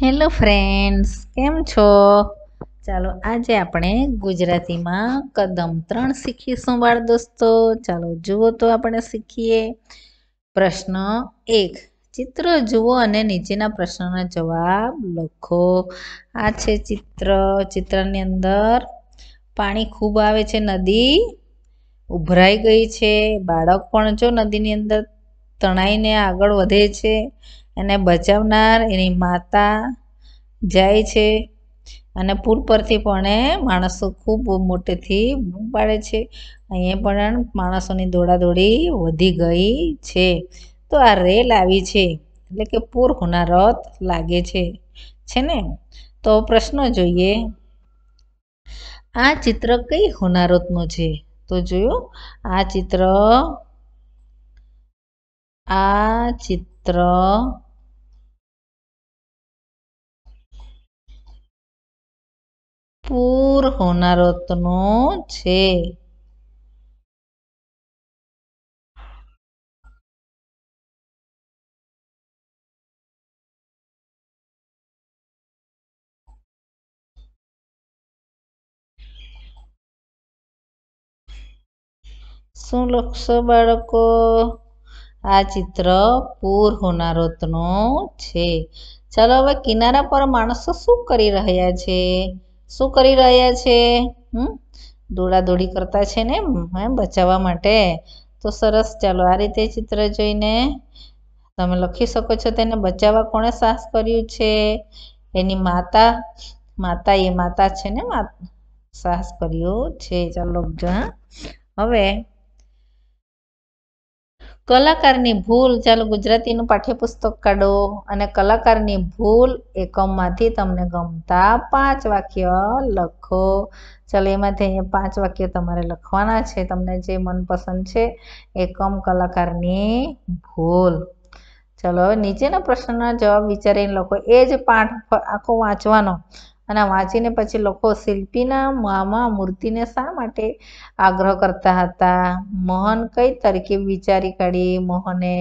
hello friends કેમ છો ચાલો આજે આપણે ગુજરાતીમાં કદમ ત્રણ શીખીશું બાળ દોસ્તો ચાલો જુઓ તો આપણે શીખીએ પ્રશ્ન એક ચિત્ર જુઓ અને નીચેના પ્રશ્નોના જવાબ લખો આ છે ચિત્ર ચિત્રની અંદર પાણી ખૂબ આવે છે નદી ઉભરાઈ ગઈ છે બાળક પણ જો નદીની અંદર તણાઈને આગળ વધે છે એને બચાવનાર એની માતા જાય છે અને પુલ પરથી પણ એ માણસો ખૂબ મોટેથી બૂમ પાડે છે અહીંયા પણ માણસોની દોડાદોડી વધી ગઈ છે તો આ રેલ આવી છે એટલે કે પૂર હોનારત લાગે છે છે ને તો પ્રશ્ન જોઈએ આ ચિત્ર કઈ હોનારતનું છે તો જોયું આ ચિત્ર આ ચિત્ર ભરપૂર હોનારતનો છે શું લખશો બાળકો આ ચિત્ર પૂર હોનારતનો છે ચાલો હવે કિનારા પર માણસો શું કરી રહ્યા છે શું કરી રહ્યા છે હમ દોડાદોડી કરતા છે ને બચાવવા માટે તો સરસ ચાલો આ રીતે ચિત્ર જોઈને તમે લખી શકો છો તેને બચાવવા કોણે સાહસ કર્યું છે એની માતા માતા એ માતા છે ને સાહસ કર્યો છે ચાલો લખજો હા હવે કલાકારની ભૂલ ચાલો ગુજરાતીનું પાઠ્યપુસ્તક કાઢો અને કલાકારની ભૂલ એકમમાંથી તમને ગમતા પાંચ વાક્ય લખો ચાલો એમાંથી અહીંયા પાંચ વાક્ય તમારે લખવાના છે તમને જે મનપસંદ છે એકમ કલાકારની ભૂલ ચાલો હવે નીચેના પ્રશ્નના જવાબ વિચારીને લખો એ જ પાઠ આખો વાંચવાનો અને વાંચીને પછી લોકો શિલ્પીના મામા મૂર્તિને શા માટે આગ્રહ કરતા હતા મોહન કઈ તરકીબ વિચારી કાઢી મોહને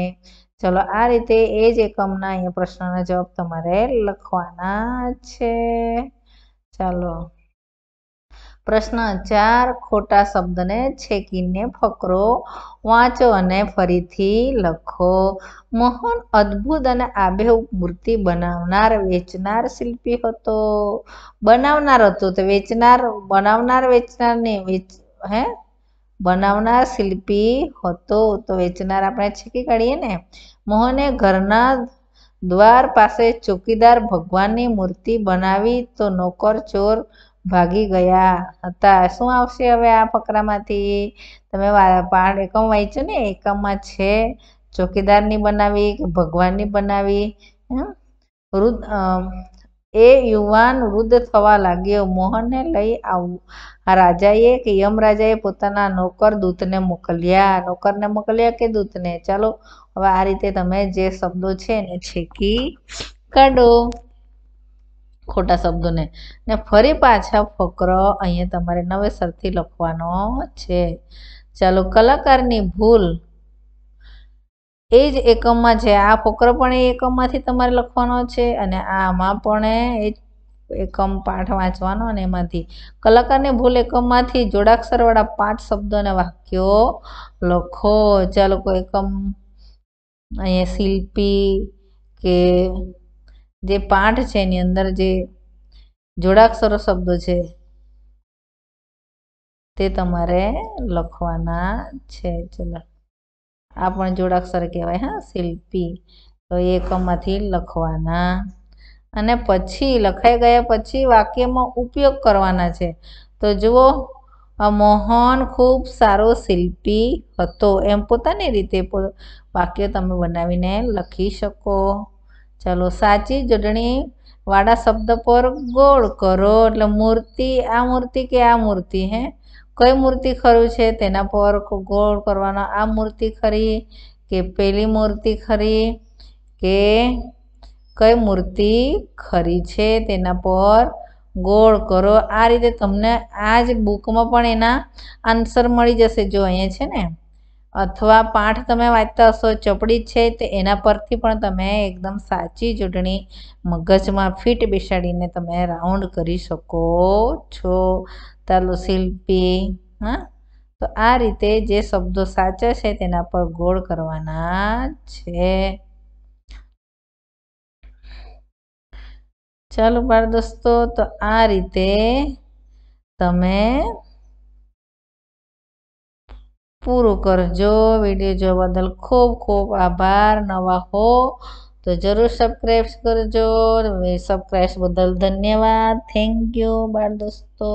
ચલો આ રીતે એ જ એકમના અહીંયા પ્રશ્નના જવાબ તમારે લખવાના છે ચાલો પ્રશ્ન ચાર ખોટા શબ્દને છેકીને ફકરો વાંચો અને ફરીથી લખો મોહન અદ્ભુત અને આબેહૂબ મૂર્તિ બનાવનાર વેચનાર શિલ્પી હતો બનાવનાર હતો તો વેચનાર બનાવનાર વેચનારને વેચ હે બનાવનાર શિલ્પી હતો તો વેચનાર આપણે છેકી કાઢીએ ને મોહને ઘરના દ્વાર પાસે ચોકીદાર ભગવાનની મૂર્તિ બનાવી તો નોકર ચોર ભાગી ગયા હતા શું આવશે હવે આ ફકરામાંથી તમે પાઠ એકમ વાંચ્યો ને એકમમાં છે ચોકીદારની બનાવી કે ભગવાનની બનાવી વૃદ્ધ એ યુવાન વૃદ્ધ થવા લાગ્યો મોહનને લઈ આવું રાજાએ કે યમરાજાએ પોતાના નોકર દૂતને મોકલ્યા નોકરને મોકલ્યા કે દૂતને ચાલો હવે આ રીતે તમે જે શબ્દો છે એને છેકી કાઢો ખોટા શબ્દોને ને ફરી પાછા ફકરો અહીંયા તમારે નવેસરથી લખવાનો છે ચાલો કલાકારની ભૂલ એ જ એકમમાં છે આ ફકરો પણ એ એકમમાંથી તમારે લખવાનો છે અને આમાં પણ એ એકમ પાઠ વાંચવાનો અને એમાંથી કલાકારની ભૂલ એકમમાંથી જોડાક્ષરવાળા પાંચ શબ્દો અને વાક્યો લખો ચાલો કોઈ એકમ અહીંયા શિલ્પી કે જે પાઠ છે એની અંદર જે જોડાક્ષરો શબ્દો છે તે તમારે લખવાના છે ચલો આ પણ જોડાક્ષર કહેવાય હા શિલ્પી તો એકમાંથી લખવાના અને પછી લખાઈ ગયા પછી વાક્યમાં ઉપયોગ કરવાના છે તો જુઓ મોહન ખૂબ સારો શિલ્પી હતો એમ પોતાની રીતે વાક્ય તમે બનાવીને લખી શકો ચાલો સાચી જોડણી વાળા શબ્દ પર ગોળ કરો એટલે મૂર્તિ આ મૂર્તિ કે આ મૂર્તિ હે કઈ મૂર્તિ ખરું છે તેના પર ગોળ કરવાનો આ મૂર્તિ ખરી કે પેલી મૂર્તિ ખરી કે કઈ મૂર્તિ ખરી છે તેના પર ગોળ કરો આ રીતે તમને આ જ બુકમાં પણ એના આન્સર મળી જશે જો અહીંયા છે ને અથવા પાઠ તમે વાંચતા હશો ચોપડી છે તો એના પરથી પણ તમે એકદમ સાચી ચૂંટણી મગજમાં ફિટ બેસાડીને તમે રાઉન્ડ કરી શકો છો તાલુ શિલ્પી હા તો આ રીતે જે શબ્દો સાચા છે તેના પર ગોળ કરવાના છે ચાલો બાળ દોસ્તો તો આ રીતે તમે પૂરું કરજો વિડીયો જોવા બદલ ખૂબ ખૂબ આભાર નવા હો તો જરૂર સબસ્ક્રાઈબ કરજો સબસ્ક્રાઈબ બદલ ધન્યવાદ થેન્ક યુ બાળ દોસ્તો